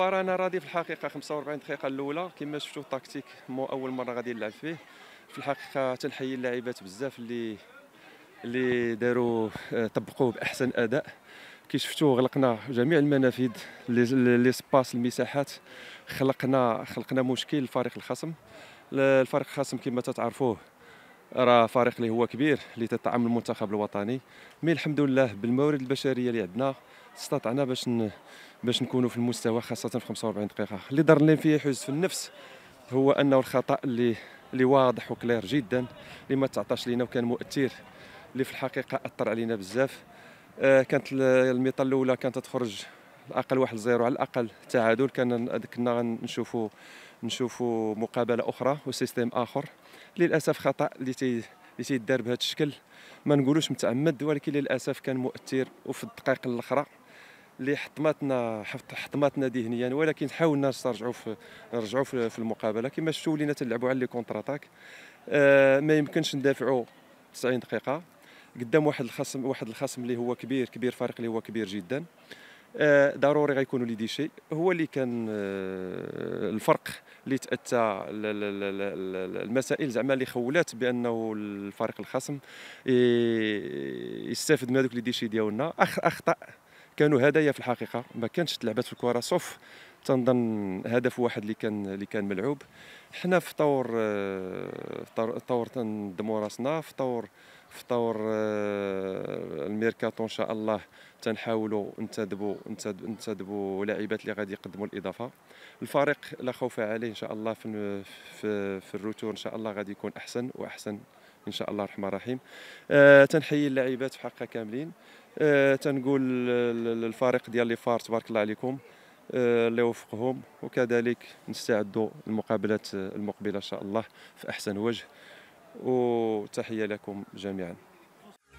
رانا راضي في الحقيقه 45 دقيقه الاولى كما شفتوا التكتيك مو اول مره غادي نلعب فيه في الحقيقه تنحيي اللاعبات بزاف اللي اللي داروا آه، طبقوه باحسن اداء كي شفتوا غلقنا جميع المنافذ لي سباس المساحات خلقنا خلقنا مشكل لفريق الخصم الفريق الخصم كما تتعرفوه راه فريق اللي هو كبير اللي تتعامل المنتخب الوطني مي الحمد لله بالموارد البشريه اللي عندنا استطعنا باش باش نكونوا في المستوى خاصه في 45 دقيقه اللي دار لي فيه حز في النفس هو انه الخطا اللي اللي واضح وكلير جدا اللي ما تعطاش لينا وكان مؤثر اللي في الحقيقه اثر علينا بزاف آه كانت الميطه الاولى كانت تخرج الاقل واحد زيرو على الاقل تعادل كان كنا نشوفوا نشوفوا مقابله اخرى وسيستم اخر للاسف خطا اللي تي اللي تيدار بهذا الشكل ما نقولوش متعمد ولكن للاسف كان مؤثر وفي الدقائق الاخرى اللي حطمتنا حطمتنا ذهنيا يعني ولكن حاولنا نرجعوا في نرجعوا في المقابله كما شفتوا ولينا تلعبوا على لي كونتر اتاك آه ما يمكنش ندافعوا 90 دقيقه قدام واحد الخصم واحد الخصم اللي هو كبير كبير فريق اللي هو كبير جدا آه، ضروري غيكونوا لي ديشي هو اللي كان آه، الفرق اللي تاتى المسائل زعما اللي خولات بانه الفريق الخصم يستافد من هذوك لي ديشي ديالنا اخطاء كانوا هدايا في الحقيقه ما كانش تلعبات في الكره سوف تنظن هدف واحد اللي كان اللي كان ملعوب حنا في طور في آه، طور تنظموا راسنا في طور في طور آه، الميركاتو ان شاء الله تنحاولوا ننتدبوا ننتدبوا لاعبات اللي غادي يقدموا الاضافه الفريق لا خوف عليه ان شاء الله في في, في الروتور ان شاء الله غادي يكون احسن واحسن ان شاء الله الرحمن الرحيم آه تنحيي اللاعبات في حقها كاملين آه تنقول للفريق ديال لي فار تبارك الله عليكم آه الله يوفقهم وكذلك نستعدوا المقابلات المقبله ان شاء الله في احسن وجه وتحيه لكم جميعا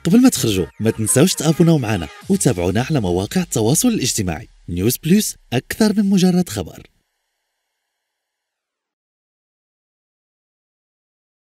قبل ما تخرجوا ما تنساوش تابوناو معنا وتابعونا على مواقع التواصل الاجتماعي نيوز بلس اكثر من مجرد خبر